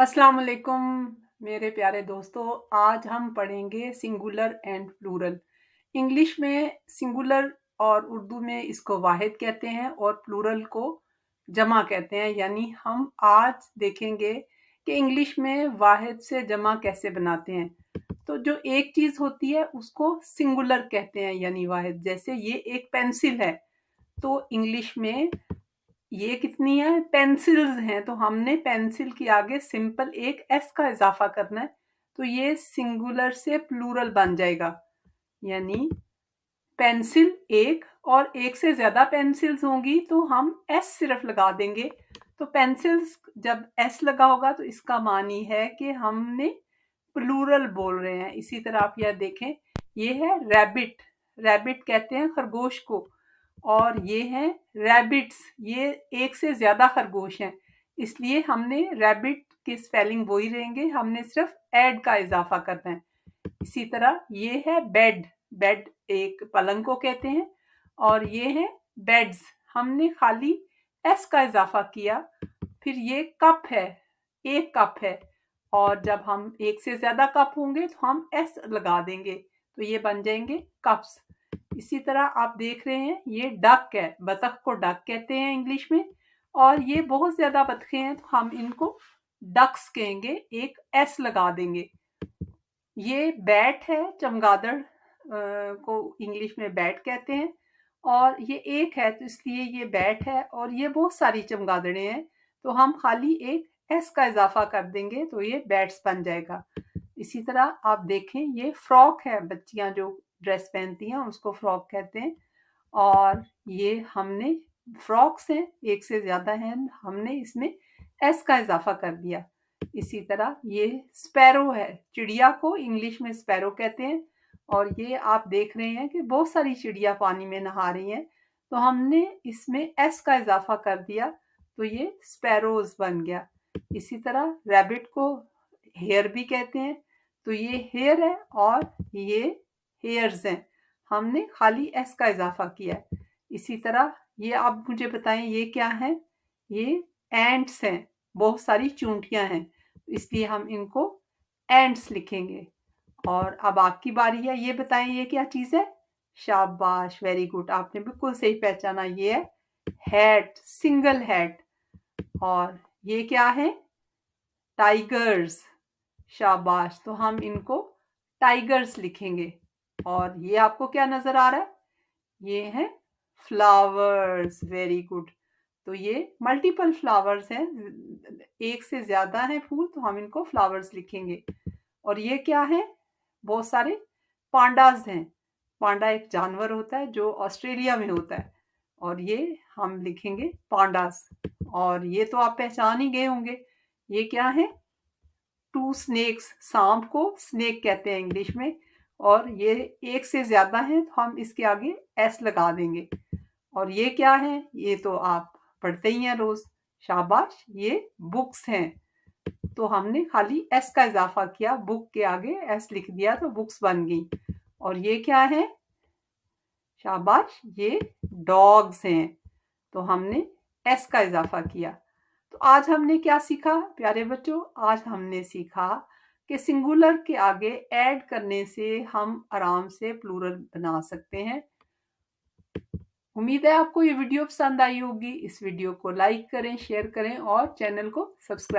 अस्सलाम वालेकुम मेरे प्यारे दोस्तों आज हम पढ़ेंगे सिंगुलर एंड प्लूरल इंग्लिश में सिंगुलर और उर्दू में इसको वाहिद कहते हैं और प्लूरल को जमा कहते हैं यानी हम आज देखेंगे कि इंग्लिश में वाहिद से जमा कैसे बनाते हैं तो जो एक चीज़ होती है उसको सिंगुलर कहते हैं यानी वाहिद जैसे ये एक पेंसिल है तो इंग्लिश में ये कितनी है पेंसिल्स हैं तो हमने पेंसिल के आगे सिंपल एक एस का इजाफा करना है तो ये सिंगुलर से प्लूरल बन जाएगा यानी पेंसिल एक और एक से ज़्यादा पेंसिल्स होंगी तो हम एस सिर्फ लगा देंगे तो पेंसिल्स जब एस लगा होगा तो इसका मानी है कि हमने प्लूरल बोल रहे हैं इसी तरह आप यह देखें ये है रैबिट रैबिट कहते हैं खरगोश को और ये हैं रैबिट्स ये एक से ज़्यादा खरगोश हैं इसलिए हमने रैबिट की स्पेलिंग वही रहेंगे हमने सिर्फ एड का इजाफा करना है इसी तरह ये है बेड बेड एक पलंग को कहते हैं और ये है बेड्स हमने खाली एस का इजाफा किया फिर ये कप है एक कप है और जब हम एक से ज़्यादा कप होंगे तो हम एस लगा देंगे तो ये बन जाएंगे कप्स इसी तरह आप देख रहे हैं ये डक है बतख को डक कहते हैं इंग्लिश में और ये बहुत ज़्यादा बतखे हैं तो हम इनको डक्स कहेंगे एक एस लगा देंगे ये बैट है चमगादड़ को इंग्लिश में बैट कहते हैं और ये एक है तो इसलिए ये बैट है और ये बहुत सारी चमगादड़े हैं तो हम खाली एक एस का इजाफा कर देंगे तो ये बैट्स बन जाएगा इसी तरह आप देखें ये फ्रॉक है बच्चियां जो ड्रेस पहनती हैं उसको फ्रॉक कहते हैं और ये हमने फ्रॉक्स हैं एक से ज़्यादा हैं हमने इसमें एस का इजाफा कर दिया इसी तरह ये स्पैरो है चिड़िया को इंग्लिश में स्पैरो कहते हैं और ये आप देख रहे हैं कि बहुत सारी चिड़िया पानी में नहा रही हैं तो हमने इसमें एस का इजाफा कर दिया तो ये स्पैरोज बन गया इसी तरह रैबिट को हेयर भी कहते हैं तो ये हेयर है और ये हेयर्स हैं हमने खाली एस का इजाफा किया है इसी तरह ये आप मुझे बताएं ये क्या है ये एंट्स हैं बहुत सारी चूंटियां हैं इसलिए हम इनको एंट्स लिखेंगे और अब आपकी बारी है ये बताएं ये क्या चीज़ है शाबाश वेरी गुड आपने बिल्कुल सही पहचाना ये है हैट सिंगल हैट और ये क्या है टाइगर्स शाबाश तो हम इनको टाइगर्स लिखेंगे और ये आपको क्या नजर आ रहा है ये है फ्लावर्स वेरी गुड तो ये मल्टीपल फ्लावर्स हैं एक से ज्यादा हैं फूल तो हम इनको फ्लावर्स लिखेंगे और ये क्या है बहुत सारे पांडास हैं पांडा एक जानवर होता है जो ऑस्ट्रेलिया में होता है और ये हम लिखेंगे पांडास और ये तो आप पहचान ही गए होंगे ये क्या है टू स्नेक्स सांप को स्नेक कहते हैं इंग्लिश में और ये एक से ज़्यादा है तो हम इसके आगे एस लगा देंगे और ये क्या है ये तो आप पढ़ते ही हैं रोज़ शाबाश ये बुक्स हैं तो हमने खाली एस का इजाफा किया बुक के आगे एस लिख दिया तो बुक्स बन गई और ये क्या है शाबाश ये डॉग्स हैं तो हमने एस का इजाफा किया तो आज हमने क्या सीखा प्यारे बच्चों आज हमने सीखा कि सिंगुलर के आगे ऐड करने से हम आराम से प्लूरल बना सकते हैं उम्मीद है आपको ये वीडियो पसंद आई होगी इस वीडियो को लाइक करें शेयर करें और चैनल को सब्सक्राइब